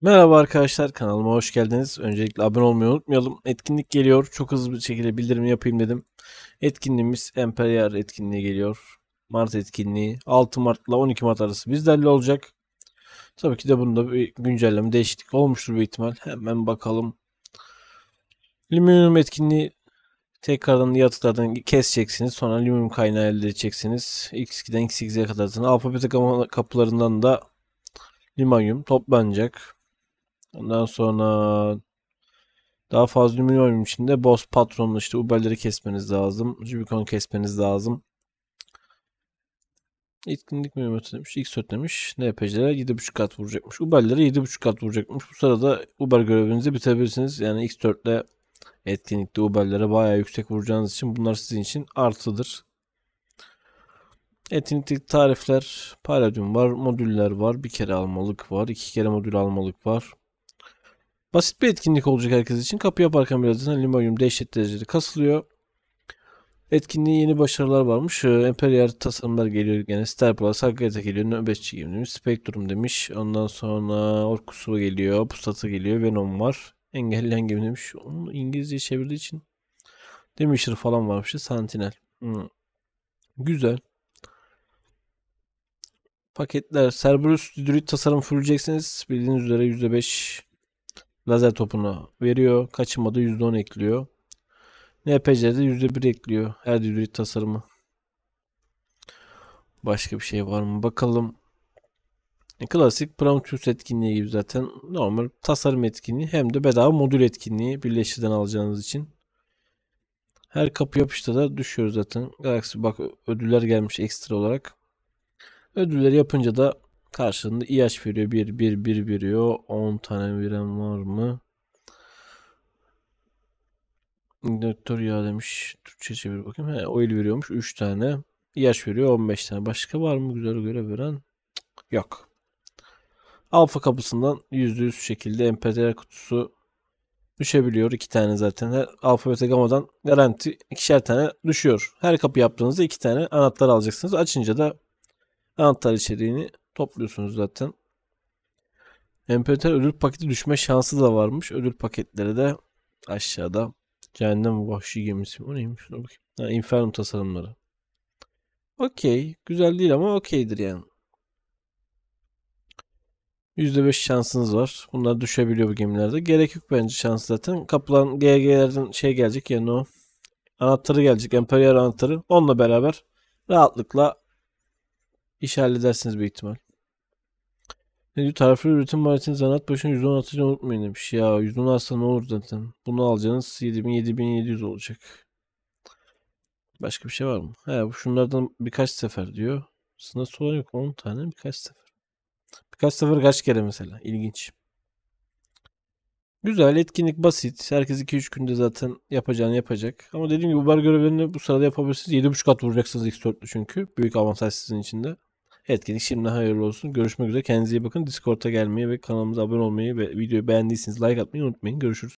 Merhaba arkadaşlar kanalıma hoş geldiniz. Öncelikle abone olmayı unutmayalım. Etkinlik geliyor. Çok hızlı bir şekilde bildirim yapayım dedim. Etkinliğimiz Emperyal etkinliği geliyor. Mart etkinliği 6 Mart ile 12 Mart arası bizlerle olacak. Tabii ki de bunda bir güncelleme değişiklik olmuştur bir ihtimal. Hemen bakalım. Limonum etkinliği tekrardan yatıklardan keseceksiniz. Sonra limonum kaynağı elde edeceksiniz. X2'den X8'e kadar. Alfabetik kapılarından da limanyum toplanacak. Ondan sonra daha fazla ümür oyun için de boss patronlu işte Uber'leri kesmeniz lazım. Rubicon kesmeniz lazım. Etkinlik mühimmatı demiş. İlk söylemiş. NPC'lere 7.5 kat vuracakmış. Uber'lere 7.5 kat vuracakmış. Bu sırada Uber görevinizi bitirebilirsiniz. Yani X4'le etkinlikte Uber'lere bayağı yüksek vuracağınız için bunlar sizin için artıdır. etkinlik tarifler, palladium var, modüller var, bir kere almalık var, iki kere modül almalık var. Basit bir etkinlik olacak herkes için. Kapı yaparken birazdan limonyum, dehşet derecede kasılıyor. Etkinliğe yeni başarılar varmış. Ee, Emperyal tasarımlar geliyor gene. Starplus, Hakikaten geliyor. Nöbetçi gibi demiş. Spectrum demiş. Ondan sonra Orkusu geliyor. Pusatı geliyor. Venom var. Engelleyen gibi demiş. Onu İngilizce çevirdiği için. Demişir falan varmış. Sentinel. Hmm. Güzel. Paketler. Cerberus Druid tasarım fulleyeceksiniz. Bildiğiniz üzere %5 lazer topunu veriyor. Kaçırmada %10 ekliyor. NPC'de %1 ekliyor. Her hibrit tasarımı. Başka bir şey var mı? Bakalım. E, klasik Prometheus etkinliği gibi zaten normal tasarım etkinliği hem de bedava modül etkinliği birleştirden alacağınız için. Her kapı yapışta da düşüyor zaten. Galaxy bak ödüller gelmiş ekstra olarak. Ödülleri yapınca da Karşılığında IH veriyor. 1, 1, 1 veriyor. 10 tane biren var mı? Doktor ya demiş. Türkçe çevir bakayım. He, oil veriyormuş. 3 tane. IH veriyor 15 tane. Başka var mı güzel göre veren? Yok. Alfa kapısından %100 şekilde MPTR kutusu düşebiliyor. iki tane zaten. Her alfa beta gamadan garanti ikişer tane düşüyor. Her kapı yaptığınızda iki tane anahtar alacaksınız. Açınca da anahtar içeriğini topluyorsunuz zaten. Emperyal ödül paketi düşme şansı da varmış. Ödül paketleri de aşağıda. Cehennem vahşi gemisi. O neymiş? Şuna bakayım. Ha, Infernum tasarımları. Okey. Güzel değil ama okeydir yani. %5 şansınız var. Bunlar düşebiliyor bu gemilerde. Gerek yok bence şans zaten. Kapılan GG'lerden şey gelecek yani o anahtarı gelecek. Emperyal anahtarı. Onunla beraber rahatlıkla iş halledersiniz bir ihtimal. Ne diyor? Tarifli üretim maliyetini zanaat başına 110 atacağını unutmayın demiş. Ya 110 atsa ne olur zaten. Bunu alacağınız 7000 7700 olacak. Başka bir şey var mı? He bu şunlardan birkaç sefer diyor. Aslında soru yok 10 tane birkaç sefer. Birkaç sefer kaç kere mesela. İlginç. Güzel etkinlik basit. Herkes 2-3 günde zaten yapacağını yapacak. Ama dediğim gibi bar görevlerini bu sırada yapabilirsiniz. 7.5 kat vuracaksınız X4'lü çünkü. Büyük avantaj sizin için de. Etkinlik şimdi hayırlı olsun. Görüşmek üzere. Kendinize iyi bakın. Discord'a gelmeyi ve kanalımıza abone olmayı ve videoyu beğendiyseniz like atmayı unutmayın. Görüşürüz.